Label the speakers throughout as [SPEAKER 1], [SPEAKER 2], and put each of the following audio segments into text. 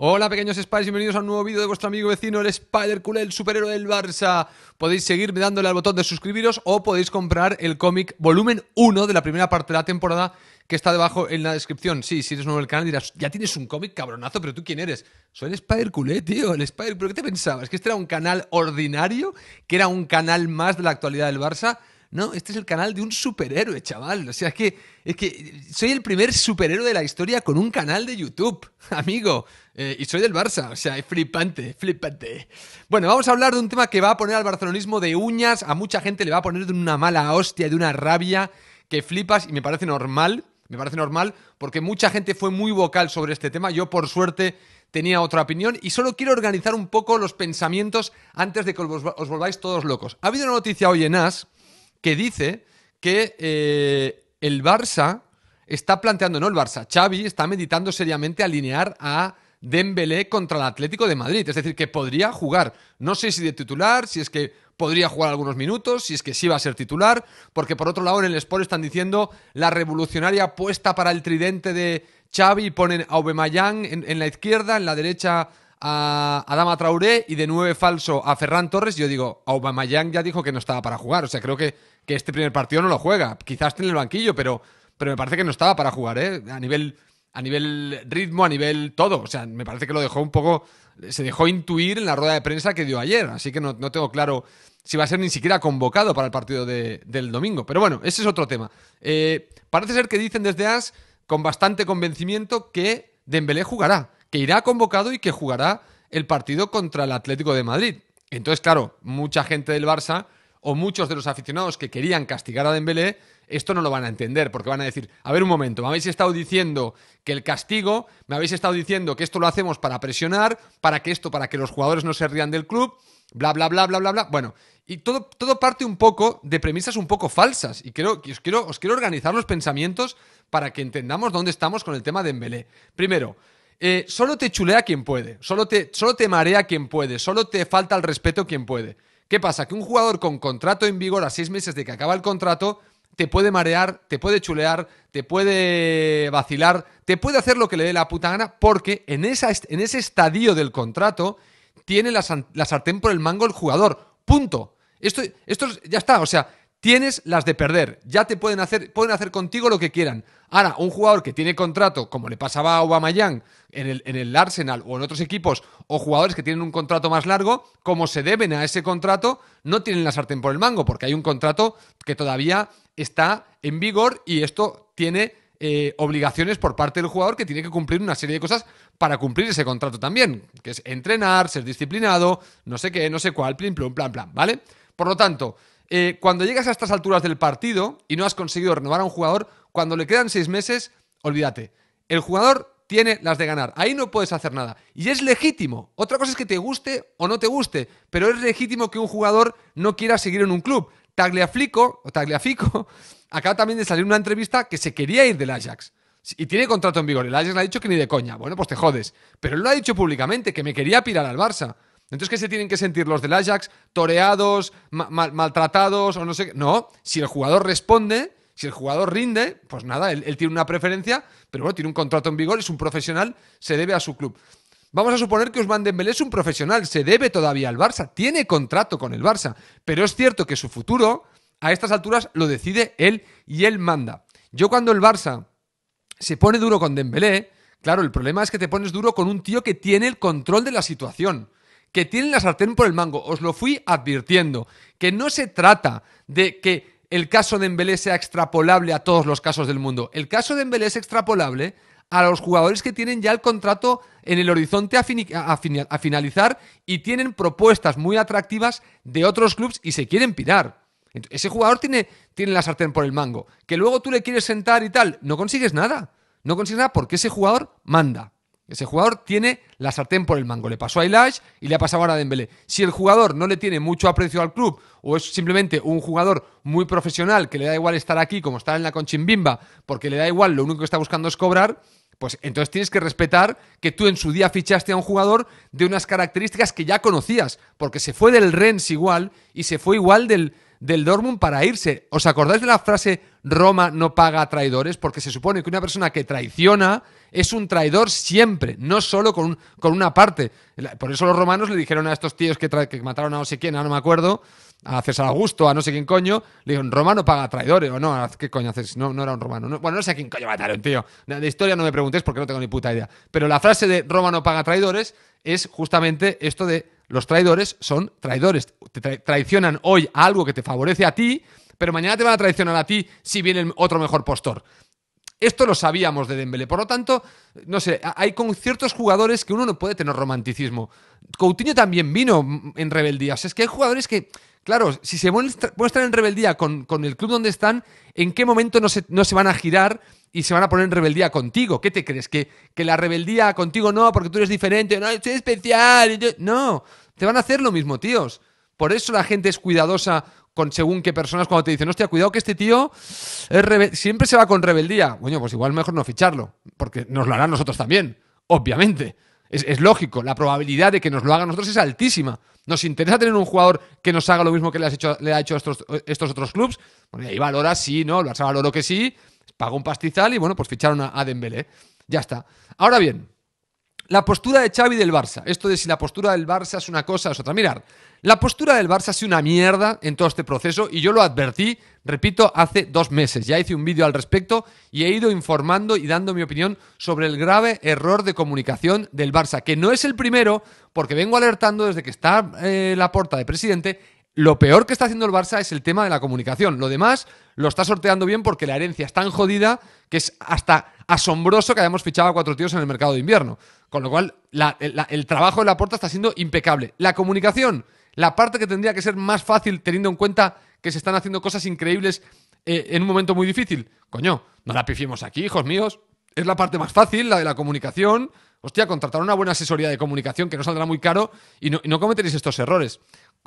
[SPEAKER 1] Hola pequeños Spies, bienvenidos a un nuevo vídeo de vuestro amigo vecino, el Spider culé el superhéroe del Barça. Podéis seguirme dándole al botón de suscribiros o podéis comprar el cómic volumen 1 de la primera parte de la temporada que está debajo en la descripción. Sí, si eres nuevo en el canal dirás, ya tienes un cómic cabronazo, pero tú quién eres. Soy el Spider culé tío, el Spider. ¿Pero qué te pensabas? ¿Que este era un canal ordinario? ¿Que era un canal más de la actualidad del Barça? No, este es el canal de un superhéroe, chaval. O sea, es que, es que soy el primer superhéroe de la historia con un canal de YouTube, amigo. Eh, y soy del Barça, o sea, es flipante, flipante. Bueno, vamos a hablar de un tema que va a poner al barcelonismo de uñas. A mucha gente le va a poner de una mala hostia, de una rabia que flipas y me parece normal. Me parece normal porque mucha gente fue muy vocal sobre este tema. Yo, por suerte, tenía otra opinión y solo quiero organizar un poco los pensamientos antes de que os volváis todos locos. Ha habido una noticia hoy en AS que dice que eh, el Barça está planteando, no el Barça, Xavi está meditando seriamente alinear a Dembélé contra el Atlético de Madrid. Es decir, que podría jugar, no sé si de titular, si es que podría jugar algunos minutos, si es que sí va a ser titular, porque por otro lado en el Sport están diciendo la revolucionaria apuesta para el tridente de Xavi, ponen a Aubameyang en la izquierda, en la derecha a, Dama Traoré y de nueve falso a Ferran Torres. Yo digo, Aubameyang ya dijo que no estaba para jugar. O sea, creo que, este primer partido no lo juega. Quizás Tiene en el banquillo, pero, pero me parece que no estaba para jugar, ¿eh? A nivel, a nivel ritmo, a nivel todo. O sea, me parece que lo dejó un poco... Se dejó intuir en la rueda de prensa que dio ayer. Así que no, tengo claro si va a ser ni siquiera convocado para el partido del domingo. Pero bueno, ese es otro tema. Eh, parece ser que dicen desde AS, con bastante convencimiento, que Dembélé jugará que irá convocado y que jugará el partido contra el Atlético de Madrid. Entonces, claro, mucha gente del Barça o muchos de los aficionados que querían castigar a Dembélé, esto no lo van a entender porque van a decir, a ver un momento, me habéis estado diciendo que el castigo, me habéis estado diciendo que esto lo hacemos para presionar, para que esto, para que los jugadores no se rían del club, bla bla bla bla bla bla. Bueno, y todo, todo parte un poco de premisas un poco falsas y creo os quiero os quiero organizar los pensamientos para que entendamos dónde estamos con el tema de Dembélé. Primero, eh, solo te chulea quien puede, solo te, solo te marea quien puede, solo te falta el respeto quien puede. ¿Qué pasa? Que un jugador con contrato en vigor a seis meses de que acaba el contrato te puede marear, te puede chulear, te puede vacilar, te puede hacer lo que le dé la puta gana, porque en, esa, en ese estadio del contrato tiene la, la sartén por el mango el jugador. Punto. Esto, esto ya está, o sea, tienes las de perder. Ya te pueden hacer, pueden hacer contigo lo que quieran. Ahora, un jugador que tiene contrato, como le pasaba a Aubameyang en el, en el Arsenal o en otros equipos, o jugadores que tienen un contrato más largo, como se deben a ese contrato, no tienen la sartén por el mango, porque hay un contrato que todavía está en vigor y esto tiene eh, obligaciones por parte del jugador que tiene que cumplir una serie de cosas para cumplir ese contrato también, que es entrenar, ser disciplinado, no sé qué, no sé cuál, plin, plum, plan, plan, ¿vale? Por lo tanto, eh, cuando llegas a estas alturas del partido y no has conseguido renovar a un jugador, cuando le quedan seis meses, olvídate. El jugador tiene las de ganar. Ahí no puedes hacer nada. Y es legítimo. Otra cosa es que te guste o no te guste, pero es legítimo que un jugador no quiera seguir en un club. Tagliafico, o Tagliafico acaba también de salir una entrevista que se quería ir del Ajax. Y tiene contrato en vigor. El Ajax le ha dicho que ni de coña. Bueno, pues te jodes. Pero él lo ha dicho públicamente, que me quería pirar al Barça. Entonces, ¿qué se tienen que sentir los del Ajax? ¿Toreados? ¿Maltratados? O no sé qué. No, si el jugador responde, si el jugador rinde, pues nada, él, tiene una preferencia, pero bueno, tiene un contrato en vigor, es un profesional, se debe a su club. Vamos a suponer que Usman Dembélé es un profesional, se debe todavía al Barça, tiene contrato con el Barça, pero es cierto que su futuro a estas alturas lo decide él y él manda. Yo cuando el Barça se pone duro con Dembélé, claro, el problema es que te pones duro con un tío que tiene el control de la situación que tienen la sartén por el mango. Os lo fui advirtiendo. Que no se trata de que el caso de Embelé sea extrapolable a todos los casos del mundo. El caso de Embelé es extrapolable a los jugadores que tienen ya el contrato en el horizonte a, finalizar y tienen propuestas muy atractivas de otros clubes y se quieren pirar. ese jugador tiene, tiene la sartén por el mango. Que luego tú le quieres sentar y tal, no consigues nada. No consigues nada porque ese jugador manda. Ese jugador tiene la sartén por el mango. Le pasó a Ilash y le ha pasado ahora a Dembélé. Si el jugador no le tiene mucho aprecio al club o es simplemente un jugador muy profesional que le da igual estar aquí como estar en la conchimbimba porque le da igual, lo único que está buscando es cobrar, pues entonces tienes que respetar que tú en su día fichaste a un jugador de unas características que ya conocías porque se fue del Rennes igual y se fue igual del, del Dortmund para irse. ¿Os acordáis de la frase Roma no paga traidores? Porque se supone que una persona que traiciona es un traidor siempre, no solo con, con una parte. Por eso los romanos le dijeron a estos tíos que, mataron a no sé quién, a no me acuerdo, a César Augusto, a no sé quién coño, le dijeron, Roma no paga traidores, o no, ¿qué coño haces? No, era un romano. bueno, no sé a quién coño mataron, tío. De historia no me preguntéis porque no tengo ni puta idea. Pero la frase de Roma no paga traidores es justamente esto de los traidores son traidores. Te traicionan hoy a algo que te favorece a ti, pero mañana te van a traicionar a ti si viene otro mejor postor. Esto lo sabíamos de Dembélé. Por lo tanto, no sé, hay con ciertos jugadores que uno no puede tener romanticismo. Coutinho también vino en rebeldías. es que hay jugadores que Claro, si se muestran en rebeldía con, el club donde están, ¿en qué momento no se, van a girar y se van a poner en rebeldía contigo? ¿Qué te crees? ¿Que, la rebeldía contigo no, porque tú eres diferente, no, soy especial. No, te van a hacer lo mismo, tíos. Por eso la gente es cuidadosa con según qué personas cuando te dicen, hostia, cuidado que este tío siempre se va con rebeldía. Bueno, pues igual mejor no ficharlo, porque nos lo harán nosotros también, obviamente. Es, lógico, la probabilidad de que nos lo hagan nosotros es altísima. Nos interesa tener un jugador que nos haga lo mismo que le, has hecho, le ha hecho estos, estos otros clubes. Bueno, y ahí valora sí, ¿no? lo has valoró que sí, pagó un pastizal y bueno, pues ficharon a, a Dembélé. Ya está. Ahora bien, la postura de Xavi del Barça. Esto de si la postura del Barça es una cosa o es otra. Mirad, la postura del Barça ha sido una mierda en todo este proceso y yo lo advertí, repito, hace dos meses. Ya hice un vídeo al respecto y he ido informando y dando mi opinión sobre el grave error de comunicación del Barça, que no es el primero, porque vengo alertando desde que está eh, la puerta de presidente lo peor que está haciendo el Barça es el tema de la comunicación. Lo demás lo está sorteando bien porque la herencia es tan jodida que es hasta asombroso que hayamos fichado a cuatro tíos en el mercado de invierno. Con lo cual, el trabajo de la puerta está siendo impecable. La comunicación, la parte que tendría que ser más fácil teniendo en cuenta que se están haciendo cosas increíbles eh, en un momento muy difícil. Coño, no la pifiemos aquí, hijos míos. Es la parte más fácil, la de la comunicación. Hostia, contratar una buena asesoría de comunicación que no saldrá muy caro y no cometeréis estos errores.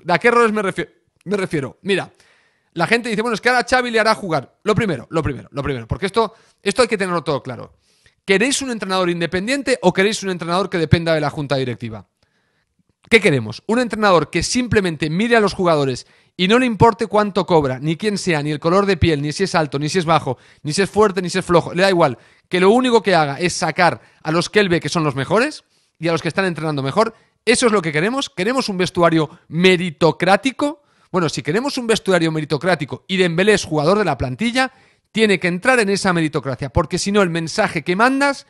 [SPEAKER 1] ¿A qué errores me, refiero? me refiero? Mira, la gente dice, bueno, es que ahora Xavi le hará jugar. Lo primero, lo primero, lo primero, porque esto, esto hay que tenerlo todo claro. ¿Queréis un entrenador independiente o queréis un entrenador que dependa de la junta directiva? ¿Qué queremos? ¿Un entrenador que simplemente mire a los jugadores y no le importe cuánto cobra, ni quién sea, ni el color de piel, ni si es alto, ni si es bajo, ni si es fuerte, ni si es flojo? Le da igual. Que lo único que haga es sacar a los que él ve que son los mejores y a los que están entrenando mejor eso es lo que queremos. Queremos un vestuario meritocrático. Bueno, si queremos un vestuario meritocrático y Dembélé es jugador de la plantilla, tiene que entrar en esa meritocracia, porque si no el mensaje que mandas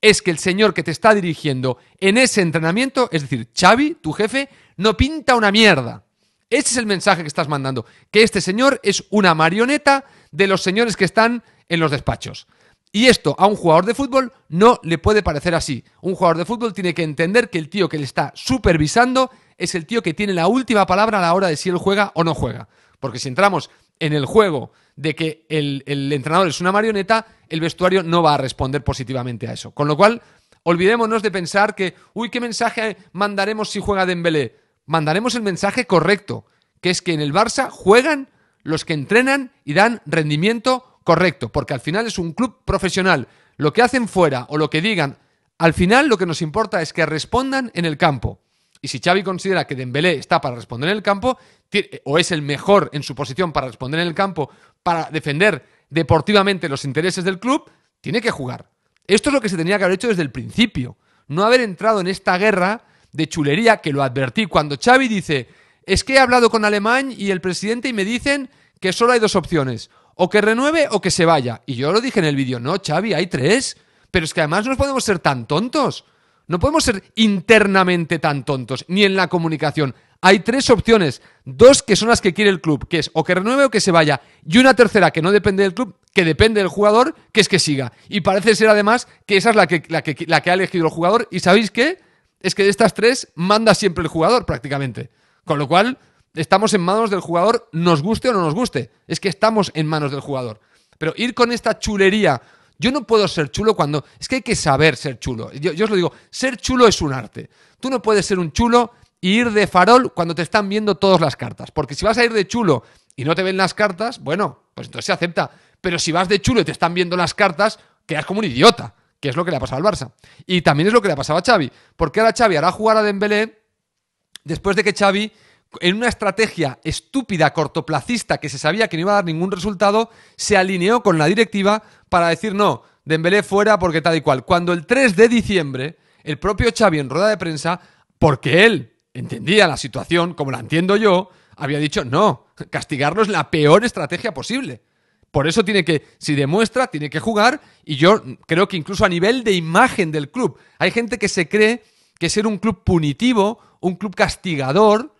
[SPEAKER 1] es que el señor que te está dirigiendo en ese entrenamiento, es decir, Xavi, tu jefe, no pinta una mierda. Ese es el mensaje que estás mandando, que este señor es una marioneta de los señores que están en los despachos. Y esto a un jugador de fútbol no le puede parecer así. Un jugador de fútbol tiene que entender que el tío que le está supervisando es el tío que tiene la última palabra a la hora de si él juega o no juega. Porque si entramos en el juego de que el, entrenador es una marioneta, el vestuario no va a responder positivamente a eso. Con lo cual, olvidémonos de pensar que, uy, ¿qué mensaje mandaremos si juega Dembélé? Mandaremos el mensaje correcto, que es que en el Barça juegan los que entrenan y dan rendimiento Correcto, porque al final es un club profesional. Lo que hacen fuera o lo que digan, al final lo que nos importa es que respondan en el campo. Y si Xavi considera que Dembélé está para responder en el campo o es el mejor en su posición para responder en el campo para defender deportivamente los intereses del club, tiene que jugar. Esto es lo que se tenía que haber hecho desde el principio, no haber entrado en esta guerra de chulería que lo advertí cuando Xavi dice, "Es que he hablado con Alemán y el presidente y me dicen que solo hay dos opciones, o que renueve o que se vaya. Y yo lo dije en el vídeo, no, Xavi, hay tres. Pero es que además no podemos ser tan tontos. No podemos ser internamente tan tontos, ni en la comunicación. Hay tres opciones, dos que son las que quiere el club, que es o que renueve o que se vaya, y una tercera que no depende del club, que depende del jugador, que es que siga. Y parece ser además que esa es la que, la que, la que ha elegido el jugador, y ¿sabéis qué? Es que de estas tres manda siempre el jugador prácticamente. Con lo cual, Estamos en manos del jugador, nos guste o no nos guste. Es que estamos en manos del jugador. Pero ir con esta chulería, yo no puedo ser chulo cuando... Es que hay que saber ser chulo. Yo, os lo digo, ser chulo es un arte. Tú no puedes ser un chulo y ir de farol cuando te están viendo todas las cartas. Porque si vas a ir de chulo y no te ven las cartas, bueno, pues entonces se acepta. Pero si vas de chulo y te están viendo las cartas, quedas como un idiota, que es lo que le ha pasado al Barça. Y también es lo que le ha pasado a Xavi. Porque ahora Xavi hará jugar a Dembélé después de que Xavi en una estrategia estúpida, cortoplacista, que se sabía que no iba a dar ningún resultado, se alineó con la directiva para decir no, Dembélé fuera porque tal y cual. Cuando el 3 de diciembre, el propio Xavi en rueda de prensa, porque él entendía la situación como la entiendo yo, había dicho no, castigarlo es la peor estrategia posible. Por eso tiene que, si demuestra, tiene que jugar y yo creo que incluso a nivel de imagen del club, hay gente que se cree que ser un club punitivo, un club castigador,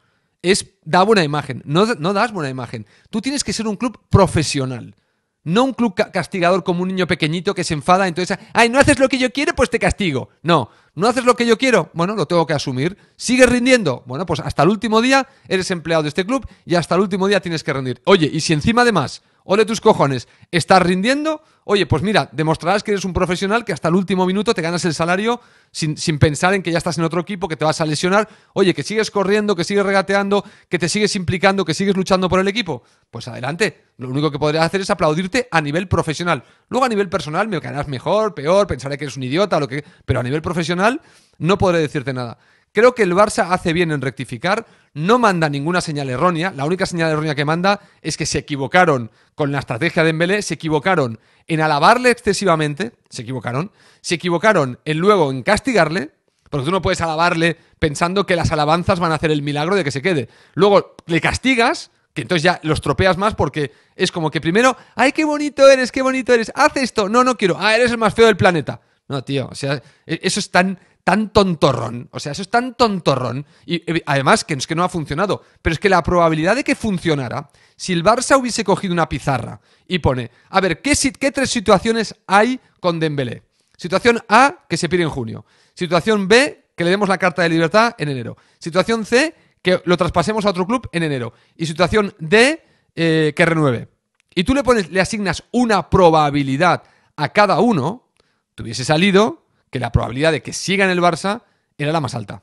[SPEAKER 1] es da buena imagen. No, no das buena imagen. Tú tienes que ser un club profesional. No un club castigador como un niño pequeñito que se enfada, entonces, ay, no haces lo que yo quiero, pues te castigo. No, no haces lo que yo quiero, bueno, lo tengo que asumir. ¿Sigues rindiendo? Bueno, pues hasta el último día eres empleado de este club y hasta el último día tienes que rendir. Oye, y si encima además ole tus cojones, estás rindiendo, oye, pues mira, demostrarás que eres un profesional que hasta el último minuto te ganas el salario sin, pensar en que ya estás en otro equipo, que te vas a lesionar, oye, que sigues corriendo, que sigues regateando, que te sigues implicando, que sigues luchando por el equipo. Pues adelante, lo único que podría hacer es aplaudirte a nivel profesional. Luego a nivel personal me ganarás mejor, peor, pensaré que eres un idiota, lo que... pero a nivel profesional no podré decirte nada. Creo que el Barça hace bien en rectificar, no manda ninguna señal errónea, la única señal errónea que manda es que se equivocaron con la estrategia de Dembélé, se equivocaron en alabarle excesivamente, se equivocaron, se equivocaron en luego en castigarle, porque tú no puedes alabarle pensando que las alabanzas van a hacer el milagro de que se quede. Luego le castigas, que entonces ya los estropeas más porque es como que primero, ay, qué bonito eres, qué bonito eres, haz esto, no, no quiero, ah, eres el más feo del planeta. No, tío, o sea, e-, eso es tan, tan tontorrón. O sea, eso es tan tontorrón. Y eh, además que es que no ha funcionado. Pero es que la probabilidad de que funcionara, si el Barça hubiese cogido una pizarra y pone, a ver, ¿qué, tres situaciones hay con Dembélé? Situación A, que se pide en junio. Situación B, que le demos la carta de libertad en enero. Situación C, que lo traspasemos a otro club en enero. Y situación D, eh, que renueve. Y tú le, pones, le asignas una probabilidad a cada uno, tuviese salido que la probabilidad de que siga en el Barça era la más alta.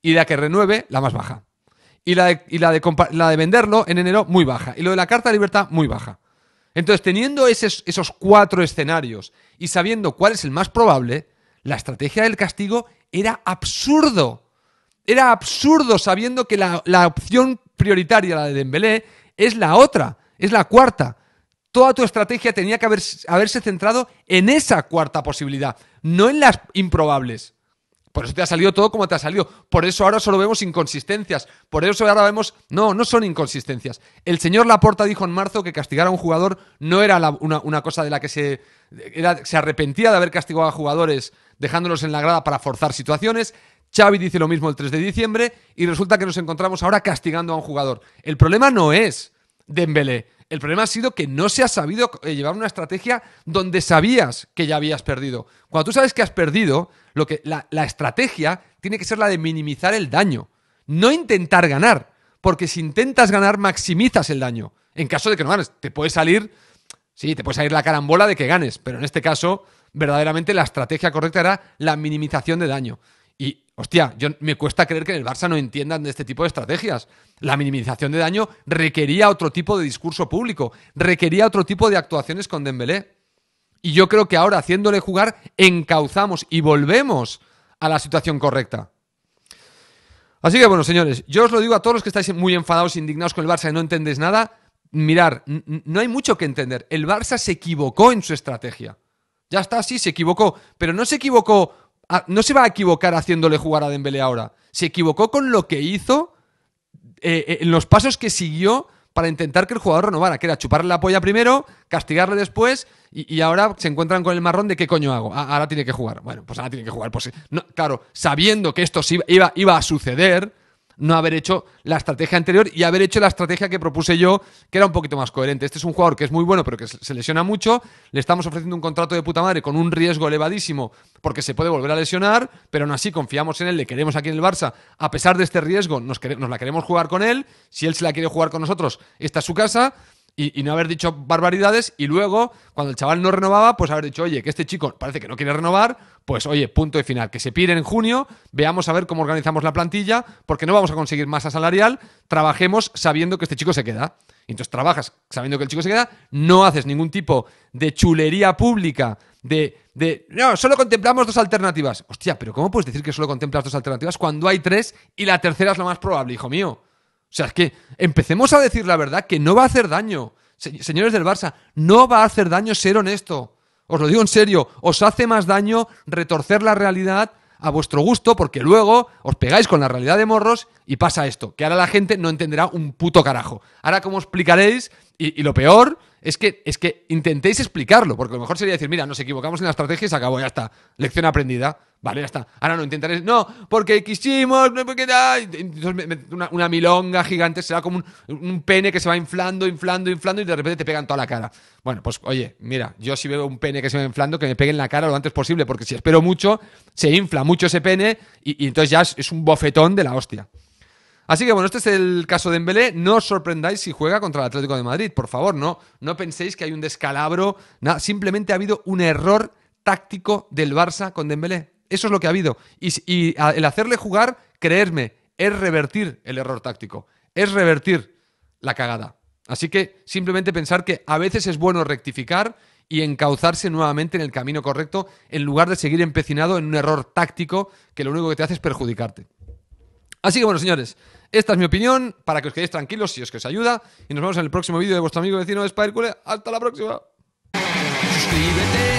[SPEAKER 1] Y la que renueve, la más baja. Y la de, y la de, la de venderlo en enero, muy baja. Y lo de la carta de libertad, muy baja. Entonces, teniendo esos, cuatro escenarios y sabiendo cuál es el más probable, la estrategia del castigo era absurdo. Era absurdo sabiendo que la, la opción prioritaria, la de Dembélé, es la otra, es la cuarta toda tu estrategia tenía que haberse centrado en esa cuarta posibilidad, no en las improbables. Por eso te ha salido todo como te ha salido. Por eso ahora solo vemos inconsistencias. Por eso ahora vemos... No, no son inconsistencias. El señor Laporta dijo en marzo que castigar a un jugador no era una, cosa de la que se... se arrepentía de haber castigado a jugadores dejándolos en la grada para forzar situaciones. Xavi dice lo mismo el 3 de diciembre y resulta que nos encontramos ahora castigando a un jugador. El problema no es Dembélé. El problema ha sido que no se ha sabido eh, llevar una estrategia donde sabías que ya habías perdido. Cuando tú sabes que has perdido, lo que, la, estrategia tiene que ser la de minimizar el daño, no intentar ganar, porque si intentas ganar maximizas el daño. En caso de que no ganes, te puedes salir, sí, te puede salir la carambola de que ganes, pero en este caso verdaderamente la estrategia correcta era la minimización de daño. Y, hostia, yo, me cuesta creer que en el Barça no entiendan de este tipo de estrategias. La minimización de daño requería otro tipo de discurso público, requería otro tipo de actuaciones con Dembélé. Y yo creo que ahora, haciéndole jugar, encauzamos y volvemos a la situación correcta. Así que bueno, señores, yo os lo digo a todos los que estáis muy enfadados, indignados con el Barça y no entendéis nada, mirar, no hay mucho que entender. El Barça se equivocó en su estrategia. Ya está, sí, se equivocó, pero no se equivocó Ah, no se va a equivocar haciéndole jugar a Dembélé ahora. Se equivocó con lo que hizo eh, eh, en los pasos que siguió para intentar que el jugador renovara, que era chuparle la polla primero, castigarle después, y, ahora se encuentran con el marrón de qué coño hago. Ah, ahora tiene que jugar. Bueno, pues ahora tiene que jugar. Pues, claro, sabiendo que esto iba, iba a suceder, no haber hecho la estrategia anterior y haber hecho la estrategia que propuse yo, que era un poquito más coherente. Este es un jugador que es muy bueno, pero que se lesiona mucho. Le estamos ofreciendo un contrato de puta madre con un riesgo elevadísimo porque se puede volver a lesionar, pero aún así confiamos en él, le queremos aquí en el Barça. A pesar de este riesgo, nos, la queremos jugar con él. Si él se la quiere jugar con nosotros, esta es su casa. Y, no haber dicho barbaridades y luego, cuando el chaval no renovaba, pues haber dicho, oye, que este chico parece que no quiere renovar, pues oye, punto de final, que se pide en junio, veamos a ver cómo organizamos la plantilla, porque no vamos a conseguir masa salarial, trabajemos sabiendo que este chico se queda. Entonces trabajas sabiendo que el chico se queda, no haces ningún tipo de chulería pública de, de, no, solo contemplamos dos alternativas. Hostia, pero ¿cómo puedes decir que solo contemplas dos alternativas cuando hay tres y la tercera es la más probable, hijo mío? O sea, es que empecemos a decir la verdad que no va a hacer daño. señores del Barça, no va a hacer daño ser honesto. Os lo digo en serio, os hace más daño retorcer la realidad a vuestro gusto porque luego os pegáis con la realidad de morros y pasa esto, que ahora la gente no entenderá un puto carajo. Ahora, ¿cómo explicaréis y, lo peor es que, es que intentéis explicarlo, porque lo mejor sería decir, mira, nos equivocamos en la estrategia y se acabó, ya está. Lección aprendida. Vale, ya está. Ahora no intentaréis No, porque quisimos, no, porque Una, una, milonga gigante será como un, pene que se va inflando, inflando, inflando y de repente te pegan toda la cara. Bueno, pues oye, mira, yo si veo un pene que se va inflando, que me peguen la cara lo antes posible, porque si espero mucho, se infla mucho ese pene y, entonces ya es un bofetón de la hostia. Así que bueno, este es el caso de Embelé. No os sorprendáis si juega contra el Atlético de Madrid, por favor, no, no penséis que hay un descalabro. nada. simplemente ha habido un error táctico del Barça con Dembélé. Eso es lo que ha habido. Y, el hacerle jugar, creerme, es revertir el error táctico, es revertir la cagada. Así que simplemente pensar que a veces es bueno rectificar y encauzarse nuevamente en el camino correcto en lugar de seguir empecinado en un error táctico que lo único que te hace es perjudicarte. Así que bueno, señores, esta es mi opinión, para que os quedéis tranquilos si es que os ayuda. Y nos vemos en el próximo vídeo de vuestro amigo vecino de Spidercule. ¡Hasta la próxima! Suscríbete.